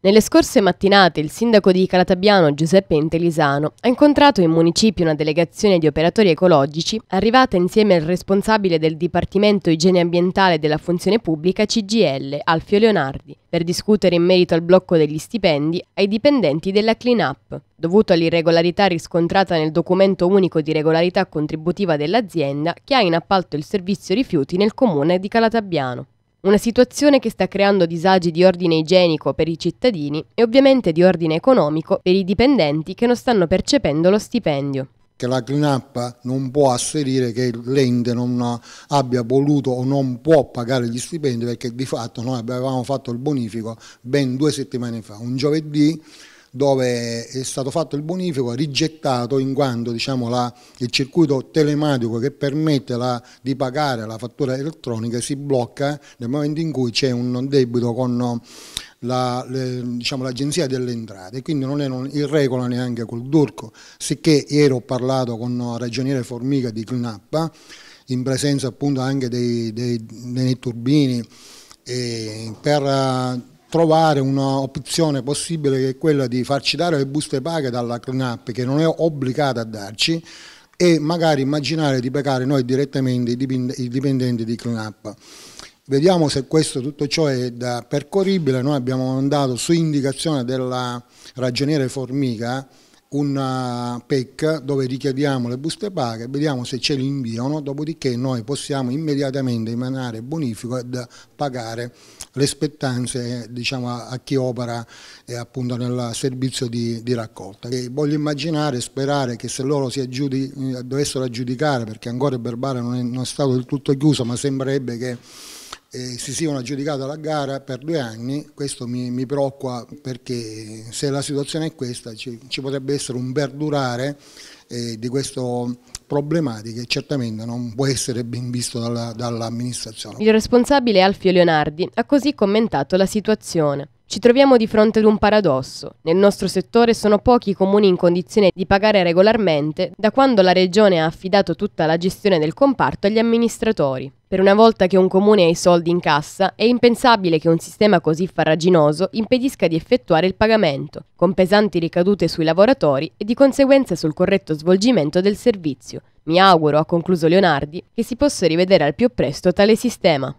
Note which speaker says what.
Speaker 1: Nelle scorse mattinate il sindaco di Calatabiano Giuseppe Intelisano ha incontrato in municipio una delegazione di operatori ecologici arrivata insieme al responsabile del Dipartimento Igiene Ambientale della Funzione Pubblica CGL, Alfio Leonardi, per discutere in merito al blocco degli stipendi ai dipendenti della Clean Up, dovuto all'irregolarità riscontrata nel documento unico di regolarità contributiva dell'azienda che ha in appalto il servizio rifiuti nel comune di Calatabiano. Una situazione che sta creando disagi di ordine igienico per i cittadini e ovviamente di ordine economico per i dipendenti che non stanno percependo lo stipendio
Speaker 2: che la clean up non può asserire che l'ente non abbia voluto o non può pagare gli stipendi perché di fatto noi avevamo fatto il bonifico ben due settimane fa, un giovedì dove è stato fatto il bonifico, rigettato in quanto diciamo, la, il circuito telematico che permette la, di pagare la fattura elettronica si blocca nel momento in cui c'è un debito con diciamo, l'agenzia la, diciamo, delle entrate, quindi non ero in regola neanche col Durco, sicché ieri ho parlato con Ragioniere Formica di Clinappa, in presenza appunto anche dei, dei, dei turbini, per trovare un'opzione possibile che è quella di farci dare le buste paghe dalla CNAP che non è obbligata a darci e magari immaginare di pagare noi direttamente i dipendenti di CNAP. Vediamo se questo, tutto ciò è percorribile, noi abbiamo mandato su indicazione della ragioniere Formica un eh, PEC dove richiediamo le buste paghe, vediamo se ce le inviano, dopodiché noi possiamo immediatamente emanare bonifico ed pagare le spettanze diciamo, a chi opera eh, appunto nel servizio di, di raccolta. E voglio immaginare, e sperare che se loro si aggiudi, eh, dovessero aggiudicare, perché ancora il verbale non è, non è stato del tutto chiuso, ma sembrerebbe che eh, si siano aggiudicata la gara per due anni, questo mi, mi preoccupa perché se la situazione è questa ci, ci potrebbe essere un perdurare eh, di questo problematiche certamente non può essere ben visto dalla, dall'amministrazione.
Speaker 1: Il responsabile Alfio Leonardi ha così commentato la situazione. Ci troviamo di fronte ad un paradosso. Nel nostro settore sono pochi i comuni in condizione di pagare regolarmente da quando la Regione ha affidato tutta la gestione del comparto agli amministratori. Per una volta che un comune ha i soldi in cassa, è impensabile che un sistema così farraginoso impedisca di effettuare il pagamento, con pesanti ricadute sui lavoratori e di conseguenza sul corretto svolgimento del servizio. Mi auguro, ha concluso Leonardi, che si possa rivedere al più presto tale sistema.